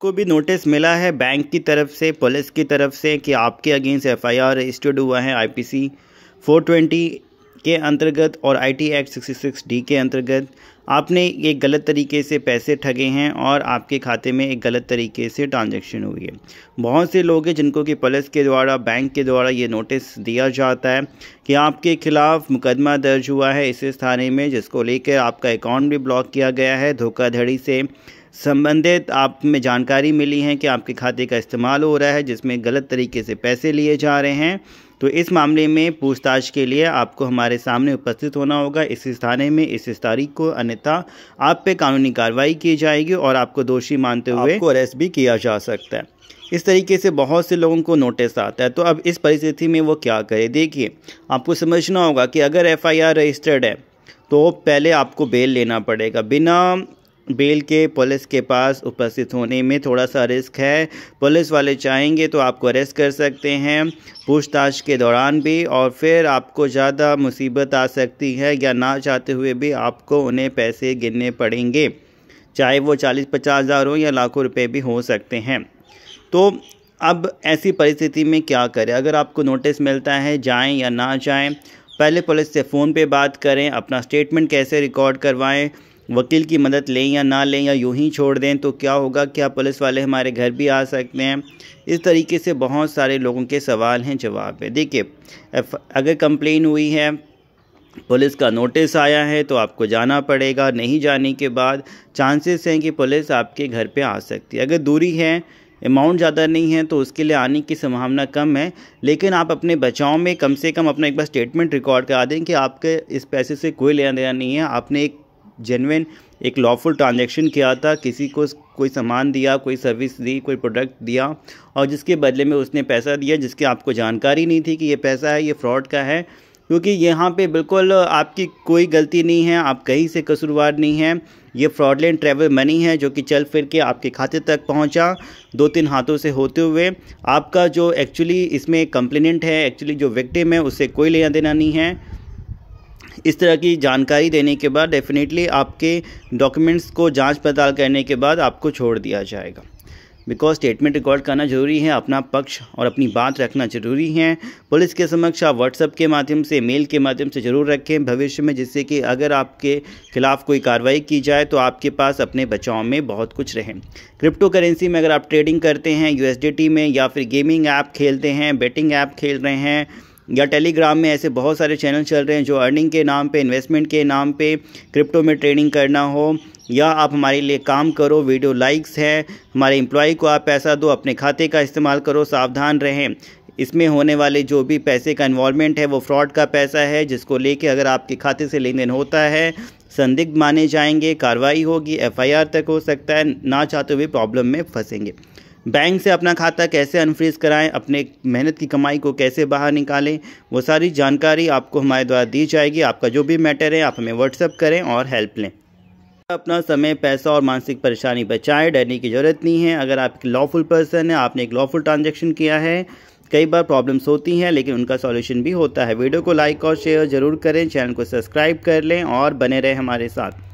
को भी नोटिस मिला है बैंक की तरफ से पुलिस की तरफ से कि आपके अगेंस्ट एफआईआर रजिस्टर्ड हुआ है आईपीसी ट्वेंटी के अंतर्गत और आईटी एक्ट 66 डी के अंतर्गत आपने एक गलत तरीके से पैसे ठगे हैं और आपके खाते में एक गलत तरीके से ट्रांजैक्शन हुई है बहुत से लोग हैं जिनको कि पुलिस के द्वारा बैंक के द्वारा ये नोटिस दिया जाता है कि आपके खिलाफ मुकदमा दर्ज हुआ है इस थाने में जिसको लेकर आपका अकाउंट भी ब्लॉक किया गया है धोखाधड़ी से संबंधित आप में जानकारी मिली है कि आपके खाते का इस्तेमाल हो रहा है जिसमें गलत तरीके से पैसे लिए जा रहे हैं तो इस मामले में पूछताछ के लिए आपको हमारे सामने उपस्थित होना होगा इस थाने में इस तारीख को अन्यथा आप पे कानूनी कार्रवाई की जाएगी और आपको दोषी मानते हुए आपको अरेस्ट भी किया जा सकता है इस तरीके से बहुत से लोगों को नोटिस आता है तो अब इस परिस्थिति में वो क्या करे देखिए आपको समझना होगा कि अगर एफ़ रजिस्टर्ड है तो पहले आपको बेल लेना पड़ेगा बिना बेल के पुलिस के पास उपस्थित होने में थोड़ा सा रिस्क है पुलिस वाले चाहेंगे तो आपको अरेस्ट कर सकते हैं पूछताछ के दौरान भी और फिर आपको ज़्यादा मुसीबत आ सकती है या ना चाहते हुए भी आपको उन्हें पैसे गिनने पड़ेंगे चाहे वो चालीस पचास हज़ार हो या लाखों रुपए भी हो सकते हैं तो अब ऐसी परिस्थिति में क्या करें अगर आपको नोटिस मिलता है जाएँ या ना जाएँ पहले पुलिस से फ़ोन पर बात करें अपना स्टेटमेंट कैसे रिकॉर्ड करवाएँ वकील की मदद लें या ना लें या यूं ही छोड़ दें तो क्या होगा क्या पुलिस वाले हमारे घर भी आ सकते हैं इस तरीके से बहुत सारे लोगों के सवाल हैं जवाब है देखिए अगर कंप्लेन हुई है पुलिस का नोटिस आया है तो आपको जाना पड़ेगा नहीं जाने के बाद चांसेस हैं कि पुलिस आपके घर पे आ सकती है अगर दूरी है अमाउंट ज़्यादा नहीं है तो उसके लिए आने की संभावना कम है लेकिन आप अपने बचाव में कम से कम अपना एक बार स्टेटमेंट रिकॉर्ड करा दें कि आपके इस पैसे से कोई लेना देना नहीं है आपने एक जेनविन एक लॉफुल ट्रांजेक्शन किया था किसी को कोई सामान दिया कोई सर्विस दी कोई प्रोडक्ट दिया और जिसके बदले में उसने पैसा दिया जिसकी आपको जानकारी नहीं थी कि ये पैसा है ये फ्रॉड का है क्योंकि यहाँ पे बिल्कुल आपकी कोई गलती नहीं है आप कहीं से कसूरवार नहीं है ये फ्रॉडलैंड ट्रैवल मनी है जो कि चल फिर के आपके खाते तक पहुँचा दो तीन हाथों से होते हुए आपका जो एक्चुअली इसमें कंप्लेनेंट है एक्चुअली जो विक्टिम है उससे कोई लेना देना नहीं है इस तरह की जानकारी देने के बाद डेफिनेटली आपके डॉक्यूमेंट्स को जांच पड़ताल करने के बाद आपको छोड़ दिया जाएगा बिकॉज स्टेटमेंट रिकॉर्ड करना जरूरी है अपना पक्ष और अपनी बात रखना जरूरी है पुलिस के समक्ष आप व्हाट्सएप के माध्यम से मेल के माध्यम से ज़रूर रखें भविष्य में जिससे कि अगर आपके खिलाफ कोई कार्रवाई की जाए तो आपके पास अपने बचाव में बहुत कुछ रहें क्रिप्टो करेंसी में अगर आप ट्रेडिंग करते हैं यू में या फिर गेमिंग ऐप खेलते हैं बेटिंग ऐप खेल रहे हैं या टेलीग्राम में ऐसे बहुत सारे चैनल चल रहे हैं जो अर्निंग के नाम पे इन्वेस्टमेंट के नाम पे क्रिप्टो में ट्रेडिंग करना हो या आप हमारे लिए काम करो वीडियो लाइक्स हैं हमारे एम्प्लॉय को आप पैसा दो अपने खाते का इस्तेमाल करो सावधान रहें इसमें होने वाले जो भी पैसे का इन्वॉलमेंट है वो फ्रॉड का पैसा है जिसको लेके अगर आपके खाते से लेन देन होता है संदिग्ध माने जाएंगे कार्रवाई होगी एफआईआर तक हो सकता है ना चाहते हुए प्रॉब्लम में फंसेंगे बैंक से अपना खाता कैसे अनफ्रीज कराएं अपने मेहनत की कमाई को कैसे बाहर निकालें वो सारी जानकारी आपको हमारे द्वारा दी जाएगी आपका जो भी मैटर है आप हमें व्हाट्सअप करें और हेल्प लें अपना समय पैसा और मानसिक परेशानी बचाएं डरने की ज़रूरत नहीं है अगर आप एक लॉफुल पर्सन है आपने एक लॉफुल ट्रांजेक्शन किया है कई बार प्रॉब्लम्स होती हैं लेकिन उनका सॉल्यूशन भी होता है वीडियो को लाइक और शेयर ज़रूर करें चैनल को सब्सक्राइब कर लें और बने रहें हमारे साथ